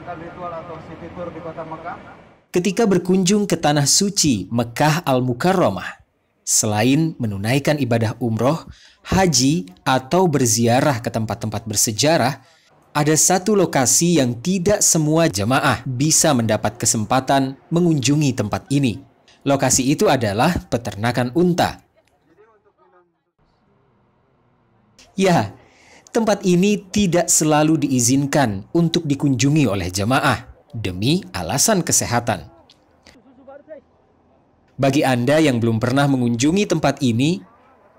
melaksanakan ritual atau city di kota Mekah. Ketika berkunjung ke tanah suci Mekah Al-Mukarramah, selain menunaikan ibadah umroh, haji, atau berziarah ke tempat-tempat bersejarah, ada satu lokasi yang tidak semua jemaah bisa mendapat kesempatan mengunjungi tempat ini. Lokasi itu adalah peternakan unta. Ya, tempat ini tidak selalu diizinkan untuk dikunjungi oleh jemaah demi alasan kesehatan. Bagi Anda yang belum pernah mengunjungi tempat ini,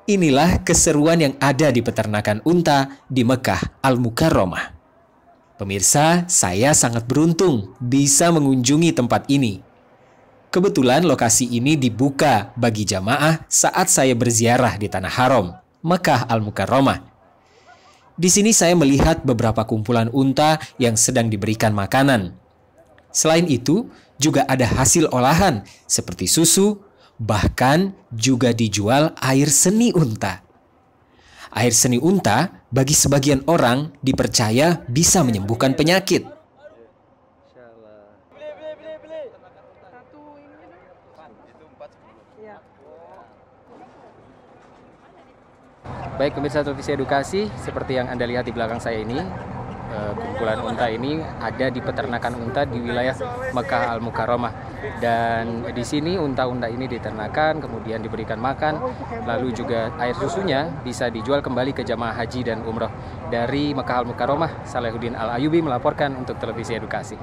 inilah keseruan yang ada di peternakan unta di Mekah Al-Mukarramah. Pemirsa, saya sangat beruntung bisa mengunjungi tempat ini. Kebetulan lokasi ini dibuka bagi jamaah saat saya berziarah di Tanah Haram, Mekah Al-Mukarramah di sini saya melihat beberapa kumpulan unta yang sedang diberikan makanan. Selain itu, juga ada hasil olahan seperti susu, bahkan juga dijual air seni unta. Air seni unta bagi sebagian orang dipercaya bisa menyembuhkan penyakit. Baik pemirsa televisi edukasi, seperti yang Anda lihat di belakang saya ini, eh, kumpulan unta ini ada di peternakan unta di wilayah Mekah Al Mukarramah. Dan di sini unta-unta ini diternakan, kemudian diberikan makan, lalu juga air susunya bisa dijual kembali ke jamaah haji dan umroh. Dari Mekah Al Mukarramah, Salehuddin Al Ayubi melaporkan untuk televisi edukasi.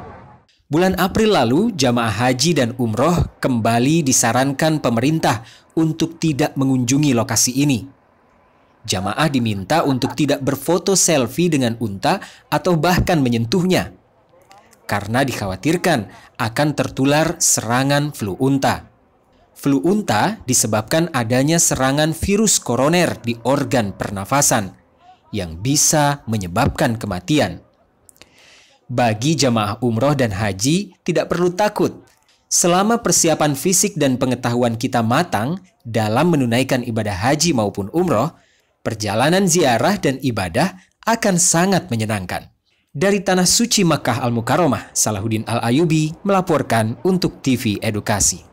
Bulan April lalu, jamaah haji dan umroh kembali disarankan pemerintah untuk tidak mengunjungi lokasi ini. Jamaah diminta untuk tidak berfoto selfie dengan unta atau bahkan menyentuhnya karena dikhawatirkan akan tertular serangan flu unta. Flu unta disebabkan adanya serangan virus koroner di organ pernafasan yang bisa menyebabkan kematian. Bagi jamaah umroh dan haji, tidak perlu takut. Selama persiapan fisik dan pengetahuan kita matang dalam menunaikan ibadah haji maupun umroh, perjalanan ziarah dan ibadah akan sangat menyenangkan. Dari Tanah Suci Makkah al Mukaromah, Salahuddin Al-Ayubi melaporkan untuk TV Edukasi.